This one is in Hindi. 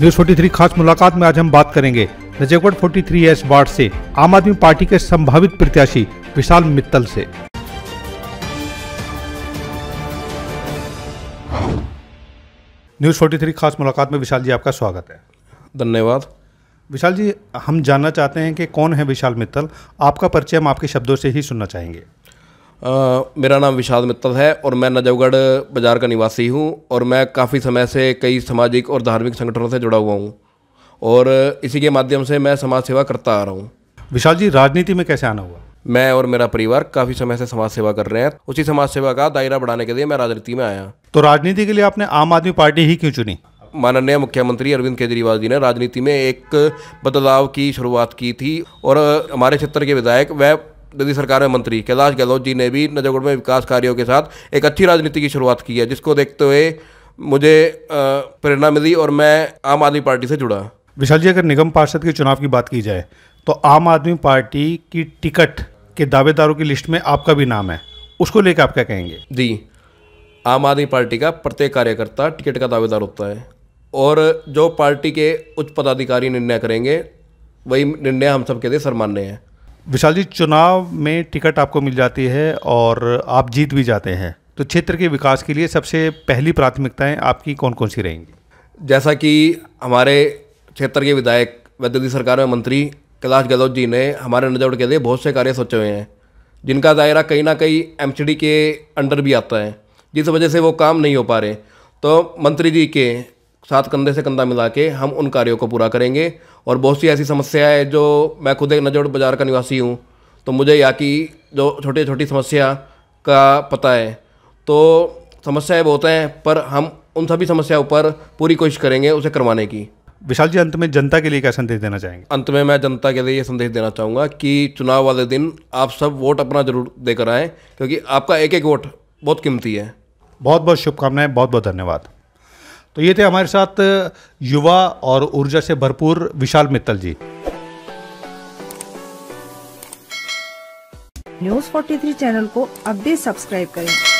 न्यूज 43 खास मुलाकात में आज हम बात करेंगे रजकवट 43 एस वार्ड से आम आदमी पार्टी के संभावित प्रत्याशी विशाल मित्तल से न्यूज 43 खास मुलाकात में विशाल जी आपका स्वागत है धन्यवाद विशाल जी हम जानना चाहते हैं कि कौन है विशाल मित्तल आपका परिचय हम आपके शब्दों से ही सुनना चाहेंगे आ, मेरा नाम विशाल मित्तल है और मैं नजवगढ़ बाज़ार का निवासी हूँ और मैं काफ़ी समय से कई सामाजिक और धार्मिक संगठनों से जुड़ा हुआ हूँ और इसी के माध्यम से मैं समाज सेवा करता आ रहा हूँ विशाल जी राजनीति में कैसे आना हुआ मैं और मेरा परिवार काफ़ी समय से समाज सेवा कर रहे हैं उसी समाज सेवा का दायरा बढ़ाने के लिए मैं राजनीति में आया तो राजनीति के लिए आपने आम आदमी पार्टी ही क्यों चुनी माननीय मुख्यमंत्री अरविंद केजरीवाल जी ने राजनीति में एक बदलाव की शुरुआत की थी और हमारे क्षेत्र के विधायक वह दिल्ली सरकार में मंत्री कैलाश गहलोत जी ने भी नजरगढ़ में विकास कार्यों के साथ एक अच्छी राजनीति की शुरुआत की है जिसको देखते हुए मुझे प्रेरणा मिली और मैं आम आदमी पार्टी से जुड़ा विशाल जी अगर निगम पार्षद के चुनाव की बात की जाए तो आम आदमी पार्टी की टिकट के दावेदारों की लिस्ट में आपका भी नाम है उसको लेकर आप क्या कहेंगे जी आम आदमी पार्टी का प्रत्येक कार्यकर्ता टिकट का दावेदार होता है और जो पार्टी के उच्च पदाधिकारी निर्णय करेंगे वही निर्णय हम सबके लिए सर्मान्य है विशाल जी चुनाव में टिकट आपको मिल जाती है और आप जीत भी जाते हैं तो क्षेत्र के विकास के लिए सबसे पहली प्राथमिकताएं आपकी कौन कौन सी रहेंगी जैसा कि हमारे क्षेत्र के विधायक व दिल्ली सरकार में मंत्री कैलाश गहलोत जी ने हमारे नजर के लिए बहुत से कार्य सोचे हुए हैं जिनका दायरा कहीं ना कहीं एम के अंडर भी आता है जिस वजह से वो काम नहीं हो पा रहे तो मंत्री जी के साथ कंधे से कंधा मिला के हम उन कार्यों को पूरा करेंगे और बहुत सी ऐसी समस्या है जो मैं खुद एक नजोड़ बाज़ार का निवासी हूँ तो मुझे यहाँ की जो छोटी छोटी समस्या का पता है तो समस्याएं बहुत हैं पर हम उन सभी समस्याओं पर पूरी कोशिश करेंगे उसे करवाने की विशाल जी अंत में जनता के लिए क्या संदेश देना चाहेंगे अंत में मैं जनता के लिए ये संदेश देना चाहूँगा कि चुनाव वाले दिन आप सब वोट अपना जरूर देकर आएँ क्योंकि आपका एक एक वोट बहुत कीमती है बहुत बहुत शुभकामनाएं बहुत बहुत धन्यवाद तो ये थे हमारे साथ युवा और ऊर्जा से भरपूर Vishal Mittal Zee News 43 channel को अब भी सब्सक्राइब करें